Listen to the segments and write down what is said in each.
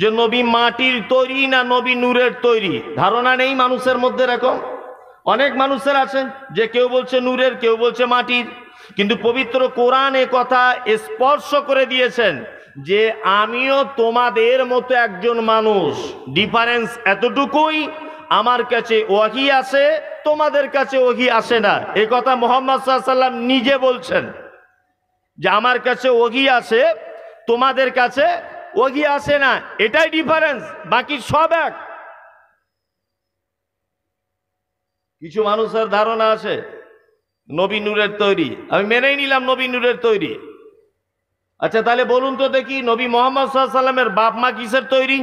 যে নবী মাটির তৈরি না নবী নূরের তৈরি ধারণা নেই মানুষের মধ্যে এরকম অনেক মানুষের আছেন যে কেউ বলছে নূরের কেউ বলছে মাটির কিন্তু পবিত্র কোরআন এ কথা স্পর্শ করে দিয়েছেন যে আমিও তোমাদের মতো একজন মানুষ ডিফারেন্স এতটুকুই আমার কাছে ওহি আসে তোমাদের কাছে ওহি আসে না এ কথা মোহাম্মদ সাল্লাম নিজে বলছেন যে আমার কাছে ওহি আসে তোমাদের কাছে ওগি আসে না এটাই ডিফারেন্স বাকি সব এক কিছু মানুষের ধারণা আছে নবী নূরের তৈরি আমি মেনেই নিলাম নবী নূরের তৈরি আচ্ছা তাহলে বলুন তো দেখি নবী মোহাম্মদ সাল্লামের বাপ মা কিসের তৈরি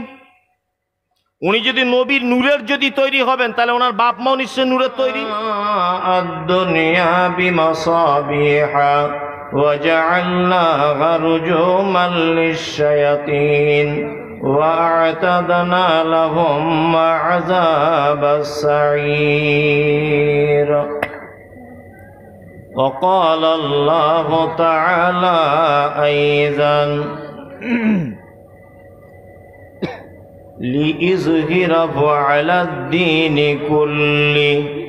উনি যদি নবীর নূরের যদি তৈরি হবেন তাহলে ওনার বাপ মাও নিশ্চয় নূরের তৈরি وجعلناها رجوما للشياطين وأعتدنا لهم عذاب السعير وقال الله تعالى أيضا لإظهره على الدين كله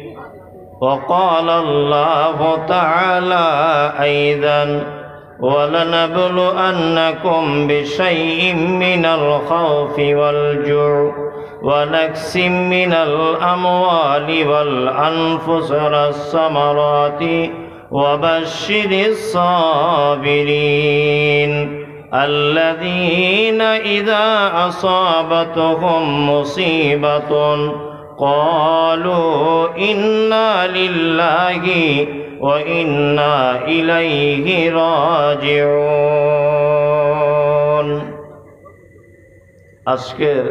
وقال الله تعالى أيضا ولنبلؤنكم بشيء من الخوف والجوع ونكس من الأموال والأنفس والثمرات وبشر الصابرين الذين إذا أصابتهم مصيبة قالوا إنا لله وإنا إليه راجعون আজকের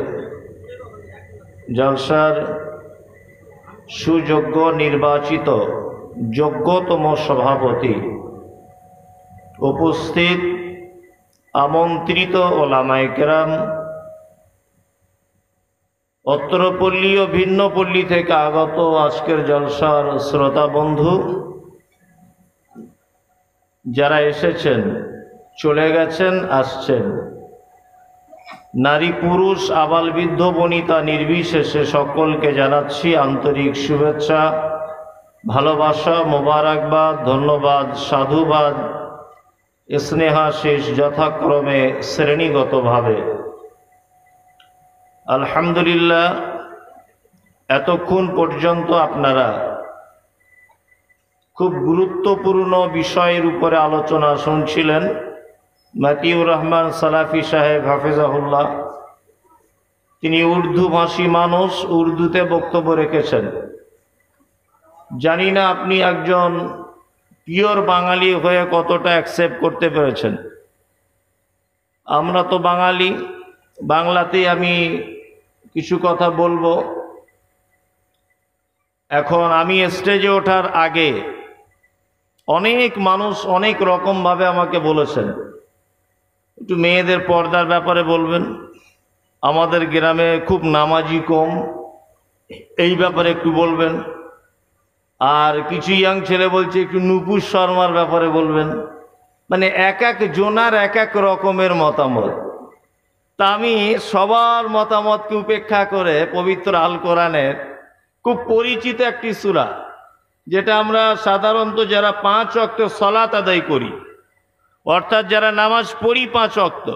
জলসার সুযোগ্য নির্বাচিত যোগ্যতম সভাপতি উপস্থিত আমন্ত্রিত ওলামাইকরাম অত্রপল্লী ও ভিন্ন পল্লী থেকে আগত আজকের জলসার শ্রোতা বন্ধু যারা এসেছেন চলে গেছেন আসছেন নারী পুরুষ বৃদ্ধ বনিতা নির্বিশেষে সকলকে জানাচ্ছি আন্তরিক শুভেচ্ছা ভালোবাসা মোবারকবাদ ধন্যবাদ সাধুবাদ স্নেহাশেষ যথাক্রমে শ্রেণীগতভাবে আলহামদুলিল্লাহ এতক্ষণ পর্যন্ত আপনারা খুব গুরুত্বপূর্ণ বিষয়ের উপরে আলোচনা শুনছিলেন মাতিউর রহমান সালাফি সাহেব হাফিজাহুল্লাহ তিনি উর্দুভাষী মানুষ উর্দুতে বক্তব্য রেখেছেন জানি না আপনি একজন পিওর বাঙালি হয়ে কতটা অ্যাকসেপ্ট করতে পেরেছেন আমরা তো বাঙালি বাংলাতে আমি কিছু কথা বলবো এখন আমি স্টেজে ওঠার আগে অনেক মানুষ অনেক রকমভাবে আমাকে বলেছেন একটু মেয়েদের পর্দার ব্যাপারে বলবেন আমাদের গ্রামে খুব নামাজি কম এই ব্যাপারে একটু বলবেন আর কিছু ইয়াং ছেলে বলছে একটু নুপুর শর্মার ব্যাপারে বলবেন মানে এক এক জোনার এক এক রকমের মতামত তা আমি সবার মতামতকে উপেক্ষা করে পবিত্র আল কোরআনের খুব পরিচিত একটি সুরা যেটা আমরা সাধারণত যারা পাঁচ অক্ত সলাত আদায় করি অর্থাৎ যারা নামাজ পড়ি পাঁচ অক্ত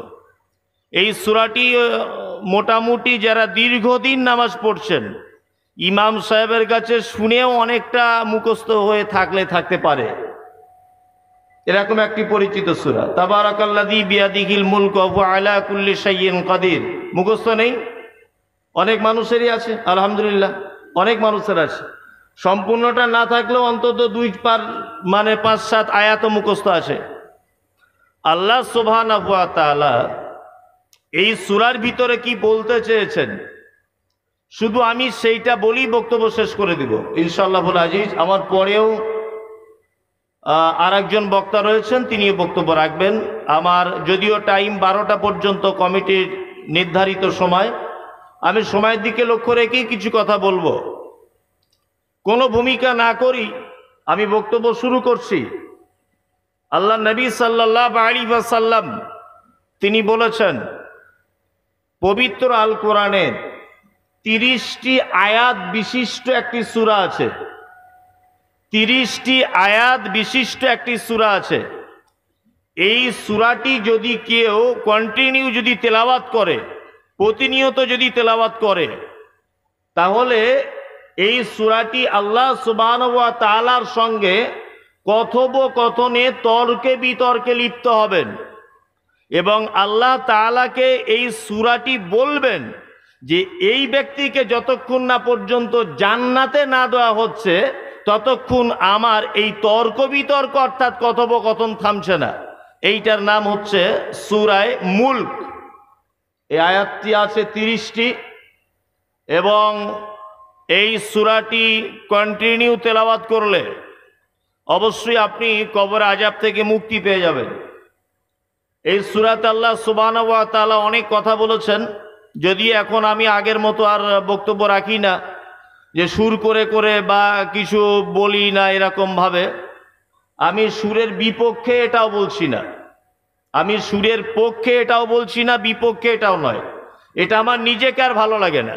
এই সুরাটি মোটামুটি যারা দীর্ঘদিন নামাজ পড়ছেন ইমাম সাহেবের কাছে শুনেও অনেকটা মুখস্থ হয়ে থাকলে থাকতে পারে এরকম একটি পরিচিত সুরা তাবারাকাল্লাদি মুখস্থ নেই অনেক মানুষেরই আছে আলহামদুলিল্লাহ অনেক মানুষের আছে সম্পূর্ণটা না থাকলেও অন্তত দুই পার মানে পাঁচ সাত আয়াত মুখস্থ আছে আল্লাহ সোভান এই সুরার ভিতরে কি বলতে চেয়েছেন শুধু আমি সেইটা বলি বক্তব্য শেষ করে দিব ইনশাল্লাহুল আজিজ আমার পরেও আর একজন বক্তা রয়েছেন তিনিও বক্তব্য রাখবেন আমার যদিও টাইম বারোটা পর্যন্ত কমিটির নির্ধারিত সময় আমি সময়ের দিকে লক্ষ্য রেখেই কিছু কথা বলবো কোনো ভূমিকা না করি আমি বক্তব্য শুরু করছি আল্লাহ নবী সাল্লাহ আলী সাল্লাম তিনি বলেছেন পবিত্র আল কোরআনের তিরিশটি আয়াত বিশিষ্ট একটি সুরা আছে তিরিশটি আয়াত বিশিষ্ট একটি সুরা আছে এই সুরাটি যদি কেউ কন্টিনিউ যদি তেলাওয়াত করে প্রতিনিয়ত যদি তেলাওয়াত করে তাহলে এই সুরাটি আল্লাহ সুবান তালার সঙ্গে কথোপকথনে তর্কে বিতর্কে লিপ্ত হবেন এবং আল্লাহ তালাকে এই সুরাটি বলবেন যে এই ব্যক্তিকে যতক্ষণ না পর্যন্ত জান্নাতে না দেওয়া হচ্ছে ততক্ষণ আমার এই তর্ক বিতর্ক অর্থাৎ কথোপকথন থামছে না এইটার নাম হচ্ছে সুরায় মুল্ক এই আয়াতটি আছে তিরিশটি এবং এই সুরাটি কন্টিনিউ তেলাবাদ করলে অবশ্যই আপনি কবর আজাব থেকে মুক্তি পেয়ে যাবেন এই সুরাত আল্লাহ সুবাহ অনেক কথা বলেছেন যদি এখন আমি আগের মতো আর বক্তব্য রাখি না যে সুর করে করে বা কিছু বলি না এরকমভাবে আমি সুরের বিপক্ষে এটাও বলছি না আমি সুরের পক্ষে এটাও বলছি না বিপক্ষে এটাও নয় এটা আমার নিজেকে আর ভালো লাগে না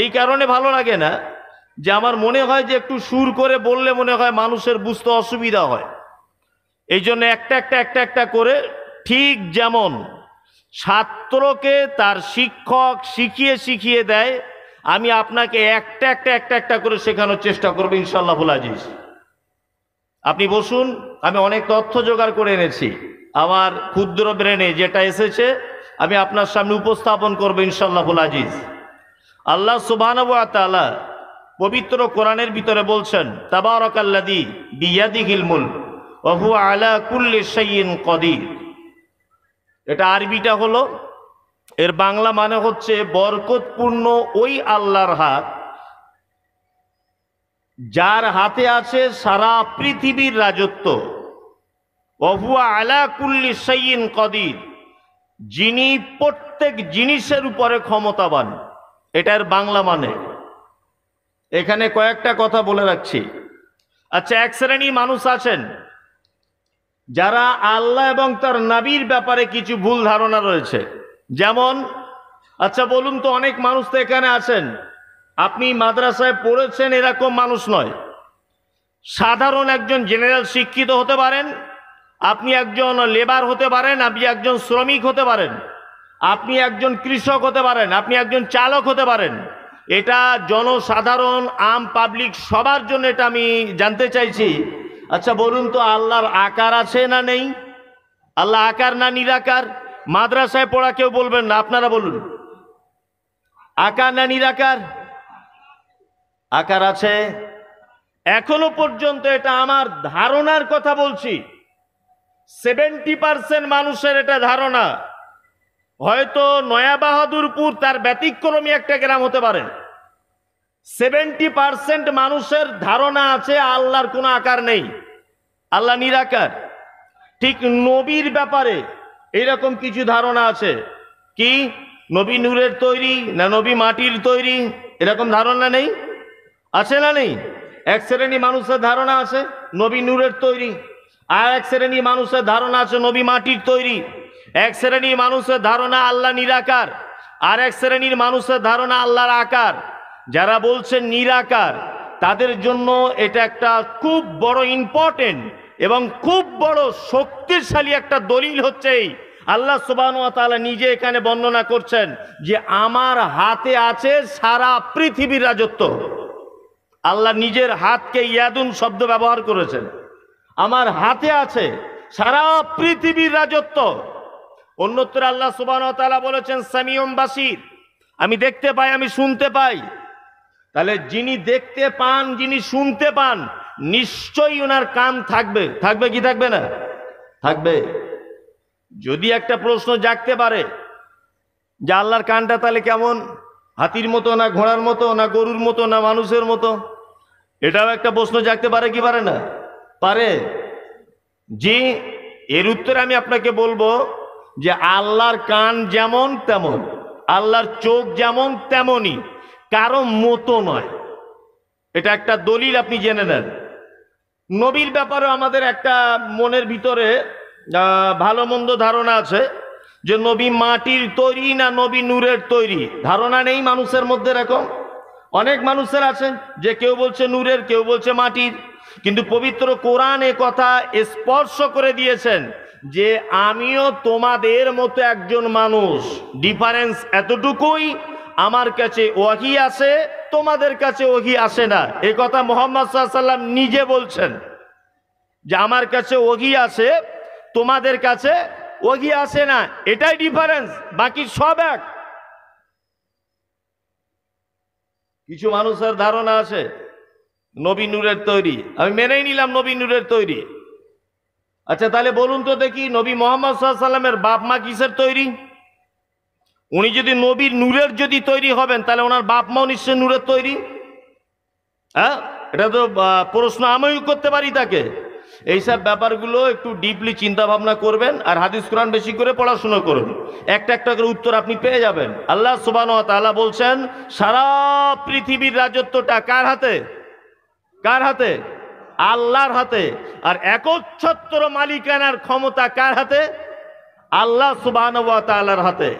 এই কারণে ভালো লাগে না যে আমার মনে হয় যে একটু সুর করে বললে মনে হয় মানুষের বুঝতে অসুবিধা হয় এই জন্য একটা একটা একটা একটা করে ঠিক যেমন ছাত্রকে তার শিক্ষক শিখিয়ে শিখিয়ে দেয় আমি আপনাকে একটা একটা একটা একটা করে শেখানোর চেষ্টা করবো ইনশাল্লাহ আজিজ আপনি বসুন আমি অনেক তথ্য জোগাড় করে এনেছি আমার ক্ষুদ্র ব্রেনে যেটা এসেছে আমি আপনার সামনে উপস্থাপন করবো ইনশাল্লাহ আজিজ আল্লাহ সুবাহ পবিত্র কোরআনের ভিতরে বলছেন হিলমুল আলা এটা আরবিটা হলো এর বাংলা মানে হচ্ছে বরকতপূর্ণ ওই আল্লাহর হাত যার হাতে আছে সারা পৃথিবীর রাজত্ব অহুয়া আলাকুল্লি সঈন কদির যিনি প্রত্যেক জিনিসের উপরে ক্ষমতাবান এটার বাংলা মানে এখানে কয়েকটা কথা বলে রাখছি আচ্ছা এক শ্রেণী মানুষ আছেন যারা আল্লাহ এবং তার নাবির ব্যাপারে কিছু ভুল ধারণা রয়েছে যেমন আচ্ছা বলুন তো অনেক মানুষ তো এখানে আছেন আপনি মাদ্রাসায় পড়েছেন এরকম মানুষ নয় সাধারণ একজন জেনারেল শিক্ষিত হতে পারেন আপনি একজন লেবার হতে পারেন আপনি একজন শ্রমিক হতে পারেন আপনি একজন কৃষক হতে পারেন আপনি একজন চালক হতে পারেন এটা জনসাধারণ আম পাবলিক সবার জন্য এটা আমি জানতে চাইছি আচ্ছা বলুন তো আল্লাহর আকার আছে না নেই আল্লাহ আকার না নিরাকার মাদ্রাসায় পড়া কেউ বলবেন না আপনারা বলুন আকার না নিরাকার আকার আছে এখনো পর্যন্ত এটা আমার ধারণার কথা বলছি সেভেন্টি পার্সেন্ট মানুষের এটা ধারণা হয়তো নয়া বাহাদুরপুর তার ব্যতিক্রমী একটা গ্রাম হতে পারে সেভেন্টি পার্সেন্ট মানুষের ধারণা আছে আল্লাহর কোনো আকার নেই আল্লাহ নিরাকার ঠিক নবীর ব্যাপারে এইরকম কিছু ধারণা আছে কি নবী নূরের তৈরি না নবী মাটির তৈরি এরকম ধারণা নেই আছে না নেই এক শ্রেণী মানুষের ধারণা আছে নবী নূরের তৈরি আর এক শ্রেণী মানুষের ধারণা আছে নবী মাটির তৈরি এক শ্রেণী মানুষের ধারণা আল্লাহ নিরাকার আর এক শ্রেণীর মানুষের ধারণা আল্লাহর আকার যারা বলছে নিরাকার তাদের জন্য এটা একটা খুব বড় ইম্পর্টেন্ট এবং খুব বড় শক্তিশালী একটা দলিল হচ্ছে এই আল্লাহ সুবাহ তালা নিজে এখানে বর্ণনা করছেন যে আমার হাতে আছে সারা পৃথিবীর রাজত্ব আল্লাহ নিজের হাতকে ইয়াদুন শব্দ ব্যবহার করেছেন আমার হাতে আছে সারা পৃথিবীর রাজত্ব অন্যত্র আল্লাহ সুবাহ তালা বলেছেন সামিয়ম বাসির আমি দেখতে পাই আমি শুনতে পাই তাহলে যিনি দেখতে পান যিনি শুনতে পান নিশ্চয়ই ওনার কান থাকবে থাকবে কি থাকবে না থাকবে যদি একটা প্রশ্ন জাগতে পারে যে আল্লাহর কানটা তাহলে কেমন হাতির মতো না ঘোড়ার মতো না গরুর মতো না মানুষের মতো এটাও একটা প্রশ্ন জাগতে পারে কি পারে না পারে জি এর উত্তরে আমি আপনাকে বলবো যে আল্লাহর কান যেমন তেমন আল্লাহর চোখ যেমন তেমনই কারো মতো নয় এটা একটা দলিল আপনি জেনে নেন নবীর ব্যাপারে আমাদের একটা মনের ভিতরে ভালো মন্দ ধারণা আছে যে নবী মাটির তৈরি না নবী নূরের তৈরি ধারণা নেই মানুষের মধ্যে এরকম অনেক মানুষের আছেন যে কেউ বলছে নূরের কেউ বলছে মাটির কিন্তু পবিত্র কোরআন এ কথা স্পর্শ করে দিয়েছেন যে আমিও তোমাদের মতো একজন মানুষ ডিফারেন্স এতটুকুই আমার কাছে ওহি আসে তোমাদের কাছে ওহি আসে না এ কথা মোহাম্মদ সাল্লাম নিজে বলছেন যে আমার কাছে ওহি আসে তোমাদের কাছে ওগি আসে না এটাই ডিফারেন্স বাকি সব এক কিছু মানুষের ধারণা আছে নবী নূরের তৈরি আমি মেনেই নিলাম নবী নূরের তৈরি আচ্ছা তাহলে বলুন তো দেখি নবী মোহাম্মদ সাল্লামের বাপ মা কিসের তৈরি উনি যদি নবীর নূরের যদি তৈরি হবেন তাহলে ওনার বাপ মাও নিশ্চয় নূরের তৈরি হ্যাঁ এটা তো প্রশ্ন আমিও করতে পারি তাকে এইসব ব্যাপারগুলো একটু ডিপলি চিন্তা ভাবনা করবেন আর হাদিস কোরআন বেশি করে পড়াশুনো করুন একটা একটা করে উত্তর আপনি পেয়ে যাবেন আল্লাহ সুবান বলছেন সারা পৃথিবীর রাজত্বটা কার হাতে কার হাতে আল্লাহর হাতে আর একচ্ছত্র মালিকানার ক্ষমতা কার হাতে আল্লাহ সুবাহ তালার হাতে